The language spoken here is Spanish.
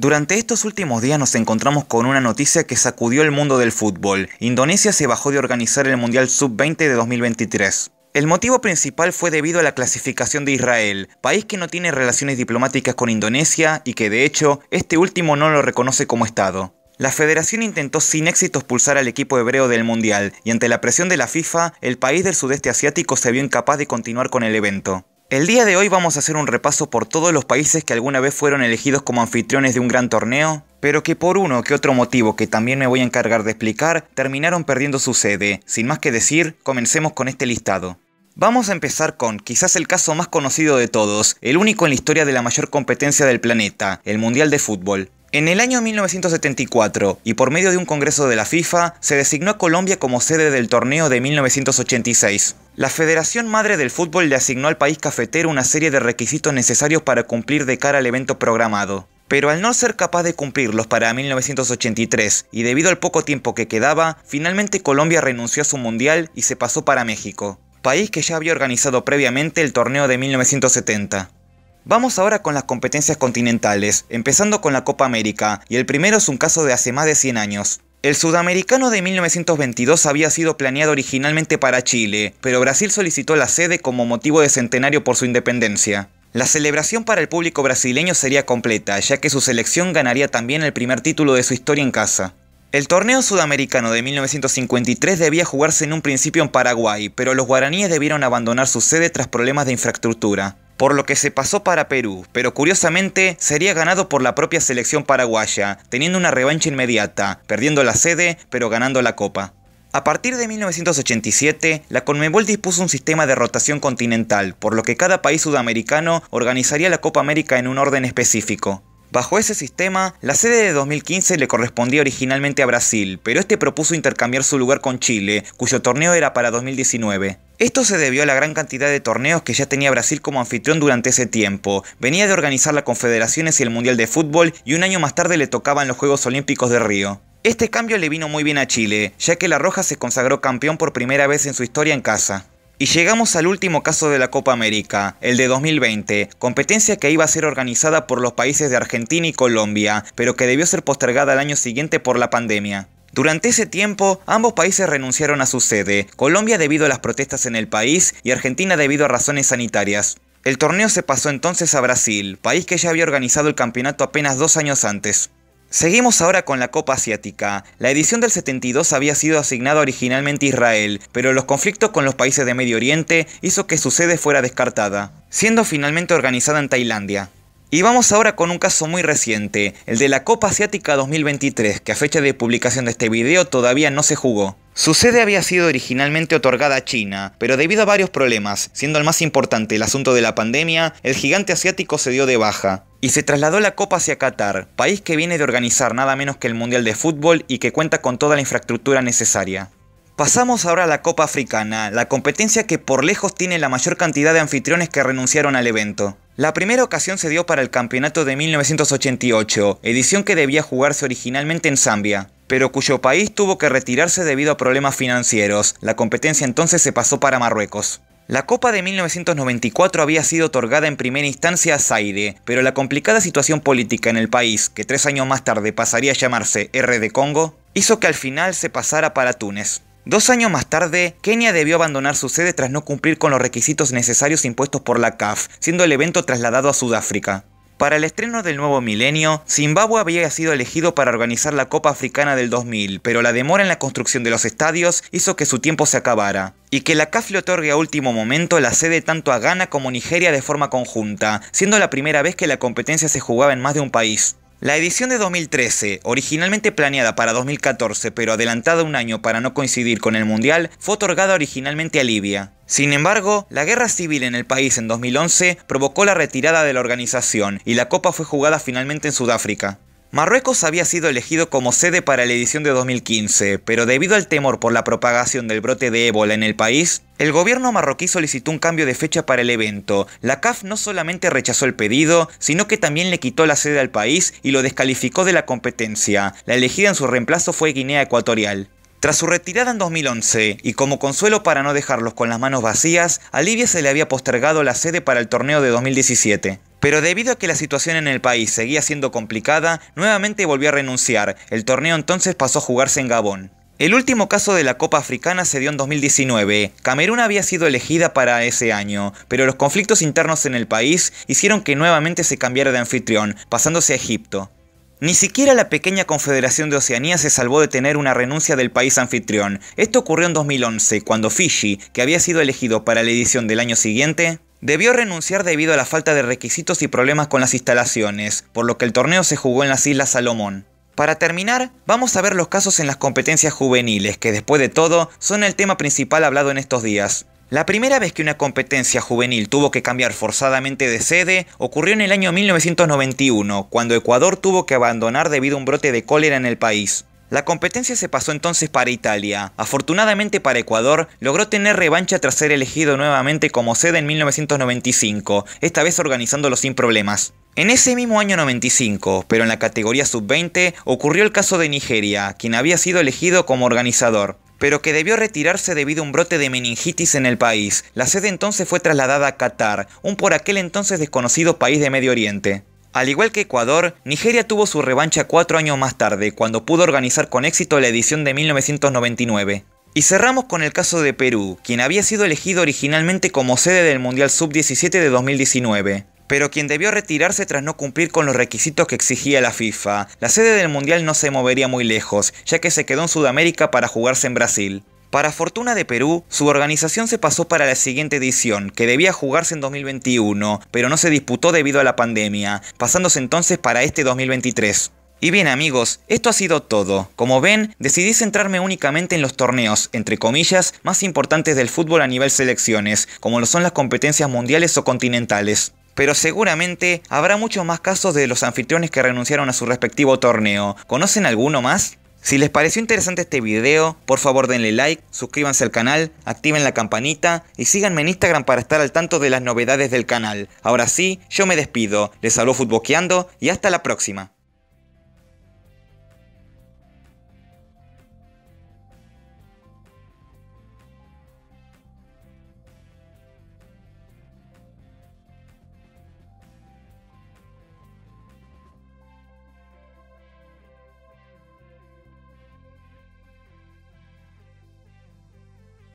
Durante estos últimos días nos encontramos con una noticia que sacudió el mundo del fútbol. Indonesia se bajó de organizar el Mundial Sub-20 de 2023. El motivo principal fue debido a la clasificación de Israel, país que no tiene relaciones diplomáticas con Indonesia y que de hecho este último no lo reconoce como Estado. La federación intentó sin éxito expulsar al equipo hebreo del Mundial y ante la presión de la FIFA, el país del sudeste asiático se vio incapaz de continuar con el evento. El día de hoy vamos a hacer un repaso por todos los países que alguna vez fueron elegidos como anfitriones de un gran torneo, pero que por uno que otro motivo que también me voy a encargar de explicar, terminaron perdiendo su sede. Sin más que decir, comencemos con este listado. Vamos a empezar con quizás el caso más conocido de todos, el único en la historia de la mayor competencia del planeta, el Mundial de Fútbol. En el año 1974, y por medio de un congreso de la FIFA, se designó a Colombia como sede del torneo de 1986. La Federación Madre del Fútbol le asignó al país cafetero una serie de requisitos necesarios para cumplir de cara al evento programado. Pero al no ser capaz de cumplirlos para 1983 y debido al poco tiempo que quedaba, finalmente Colombia renunció a su mundial y se pasó para México, país que ya había organizado previamente el torneo de 1970. Vamos ahora con las competencias continentales, empezando con la Copa América, y el primero es un caso de hace más de 100 años. El sudamericano de 1922 había sido planeado originalmente para Chile, pero Brasil solicitó la sede como motivo de centenario por su independencia. La celebración para el público brasileño sería completa, ya que su selección ganaría también el primer título de su historia en casa. El torneo sudamericano de 1953 debía jugarse en un principio en Paraguay, pero los guaraníes debieron abandonar su sede tras problemas de infraestructura por lo que se pasó para Perú, pero curiosamente sería ganado por la propia selección paraguaya, teniendo una revancha inmediata, perdiendo la sede pero ganando la copa. A partir de 1987, la Conmebol dispuso un sistema de rotación continental, por lo que cada país sudamericano organizaría la Copa América en un orden específico. Bajo ese sistema, la sede de 2015 le correspondía originalmente a Brasil, pero este propuso intercambiar su lugar con Chile, cuyo torneo era para 2019. Esto se debió a la gran cantidad de torneos que ya tenía Brasil como anfitrión durante ese tiempo. Venía de organizar la confederaciones y el Mundial de Fútbol y un año más tarde le tocaban los Juegos Olímpicos de Río. Este cambio le vino muy bien a Chile, ya que La Roja se consagró campeón por primera vez en su historia en casa. Y llegamos al último caso de la Copa América, el de 2020, competencia que iba a ser organizada por los países de Argentina y Colombia, pero que debió ser postergada al año siguiente por la pandemia. Durante ese tiempo, ambos países renunciaron a su sede, Colombia debido a las protestas en el país y Argentina debido a razones sanitarias. El torneo se pasó entonces a Brasil, país que ya había organizado el campeonato apenas dos años antes. Seguimos ahora con la Copa Asiática. La edición del 72 había sido asignada originalmente a Israel, pero los conflictos con los países de Medio Oriente hizo que su sede fuera descartada, siendo finalmente organizada en Tailandia. Y vamos ahora con un caso muy reciente, el de la Copa Asiática 2023, que a fecha de publicación de este video todavía no se jugó. Su sede había sido originalmente otorgada a China, pero debido a varios problemas, siendo el más importante el asunto de la pandemia, el gigante asiático se dio de baja. Y se trasladó la Copa hacia Qatar, país que viene de organizar nada menos que el Mundial de Fútbol y que cuenta con toda la infraestructura necesaria. Pasamos ahora a la Copa Africana, la competencia que por lejos tiene la mayor cantidad de anfitriones que renunciaron al evento. La primera ocasión se dio para el campeonato de 1988, edición que debía jugarse originalmente en Zambia pero cuyo país tuvo que retirarse debido a problemas financieros. La competencia entonces se pasó para Marruecos. La Copa de 1994 había sido otorgada en primera instancia a Zaire, pero la complicada situación política en el país, que tres años más tarde pasaría a llamarse R de Congo, hizo que al final se pasara para Túnez. Dos años más tarde, Kenia debió abandonar su sede tras no cumplir con los requisitos necesarios impuestos por la CAF, siendo el evento trasladado a Sudáfrica. Para el estreno del nuevo milenio, Zimbabue había sido elegido para organizar la Copa Africana del 2000, pero la demora en la construcción de los estadios hizo que su tiempo se acabara, y que la CAF le otorgue a último momento la sede tanto a Ghana como Nigeria de forma conjunta, siendo la primera vez que la competencia se jugaba en más de un país. La edición de 2013, originalmente planeada para 2014 pero adelantada un año para no coincidir con el Mundial, fue otorgada originalmente a Libia. Sin embargo, la guerra civil en el país en 2011 provocó la retirada de la organización y la copa fue jugada finalmente en Sudáfrica. Marruecos había sido elegido como sede para la edición de 2015, pero debido al temor por la propagación del brote de ébola en el país, el gobierno marroquí solicitó un cambio de fecha para el evento. La CAF no solamente rechazó el pedido, sino que también le quitó la sede al país y lo descalificó de la competencia. La elegida en su reemplazo fue Guinea Ecuatorial. Tras su retirada en 2011, y como consuelo para no dejarlos con las manos vacías, a Libia se le había postergado la sede para el torneo de 2017. Pero debido a que la situación en el país seguía siendo complicada, nuevamente volvió a renunciar. El torneo entonces pasó a jugarse en Gabón. El último caso de la Copa Africana se dio en 2019. Camerún había sido elegida para ese año, pero los conflictos internos en el país hicieron que nuevamente se cambiara de anfitrión, pasándose a Egipto. Ni siquiera la pequeña Confederación de Oceanía se salvó de tener una renuncia del país anfitrión. Esto ocurrió en 2011, cuando Fiji, que había sido elegido para la edición del año siguiente, Debió renunciar debido a la falta de requisitos y problemas con las instalaciones, por lo que el torneo se jugó en las Islas Salomón. Para terminar, vamos a ver los casos en las competencias juveniles, que después de todo son el tema principal hablado en estos días. La primera vez que una competencia juvenil tuvo que cambiar forzadamente de sede ocurrió en el año 1991, cuando Ecuador tuvo que abandonar debido a un brote de cólera en el país. La competencia se pasó entonces para Italia. Afortunadamente para Ecuador, logró tener revancha tras ser elegido nuevamente como sede en 1995, esta vez organizándolo sin problemas. En ese mismo año 95, pero en la categoría sub-20, ocurrió el caso de Nigeria, quien había sido elegido como organizador pero que debió retirarse debido a un brote de meningitis en el país. La sede entonces fue trasladada a Qatar, un por aquel entonces desconocido país de Medio Oriente. Al igual que Ecuador, Nigeria tuvo su revancha cuatro años más tarde, cuando pudo organizar con éxito la edición de 1999. Y cerramos con el caso de Perú, quien había sido elegido originalmente como sede del Mundial Sub-17 de 2019, pero quien debió retirarse tras no cumplir con los requisitos que exigía la FIFA. La sede del Mundial no se movería muy lejos, ya que se quedó en Sudamérica para jugarse en Brasil. Para fortuna de Perú, su organización se pasó para la siguiente edición, que debía jugarse en 2021, pero no se disputó debido a la pandemia, pasándose entonces para este 2023. Y bien amigos, esto ha sido todo. Como ven, decidí centrarme únicamente en los torneos, entre comillas, más importantes del fútbol a nivel selecciones, como lo son las competencias mundiales o continentales. Pero seguramente habrá muchos más casos de los anfitriones que renunciaron a su respectivo torneo. ¿Conocen alguno más? Si les pareció interesante este video, por favor denle like, suscríbanse al canal, activen la campanita y síganme en Instagram para estar al tanto de las novedades del canal. Ahora sí, yo me despido, les saludo Futboqueando y hasta la próxima.